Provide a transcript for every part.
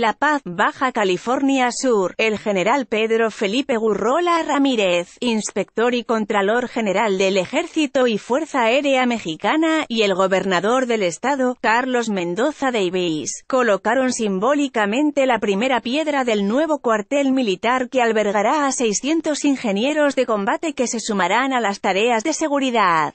La Paz, Baja California Sur, el general Pedro Felipe Gurrola Ramírez, inspector y contralor general del Ejército y Fuerza Aérea Mexicana, y el gobernador del estado, Carlos Mendoza de colocaron simbólicamente la primera piedra del nuevo cuartel militar que albergará a 600 ingenieros de combate que se sumarán a las tareas de seguridad.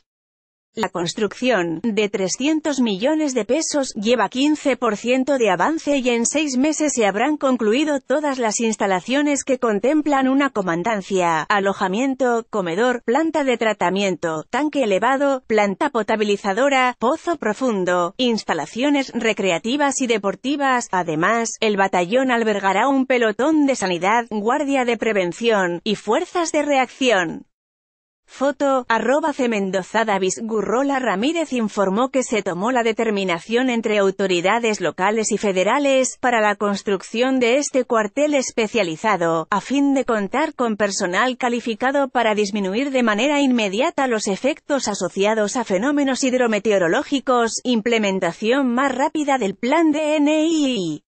La construcción, de 300 millones de pesos, lleva 15% de avance y en seis meses se habrán concluido todas las instalaciones que contemplan una comandancia, alojamiento, comedor, planta de tratamiento, tanque elevado, planta potabilizadora, pozo profundo, instalaciones recreativas y deportivas. Además, el batallón albergará un pelotón de sanidad, guardia de prevención y fuerzas de reacción. Foto, arroba Mendoza Davis Gurrola Ramírez informó que se tomó la determinación entre autoridades locales y federales para la construcción de este cuartel especializado, a fin de contar con personal calificado para disminuir de manera inmediata los efectos asociados a fenómenos hidrometeorológicos, implementación más rápida del plan DNI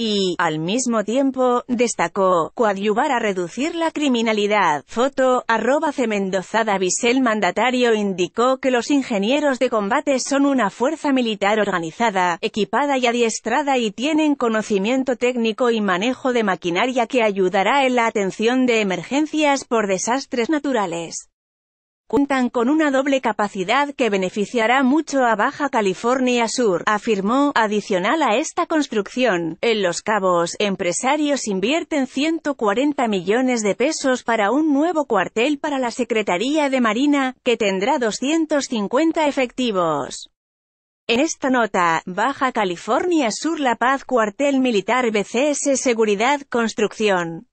y, al mismo tiempo, destacó, coadyuvar a reducir la criminalidad. Foto, arroba Cemendozada Bisel mandatario indicó que los ingenieros de combate son una fuerza militar organizada, equipada y adiestrada y tienen conocimiento técnico y manejo de maquinaria que ayudará en la atención de emergencias por desastres naturales cuentan con una doble capacidad que beneficiará mucho a Baja California Sur, afirmó, adicional a esta construcción. En Los Cabos, empresarios invierten 140 millones de pesos para un nuevo cuartel para la Secretaría de Marina, que tendrá 250 efectivos. En esta nota, Baja California Sur La Paz Cuartel Militar BCS Seguridad Construcción.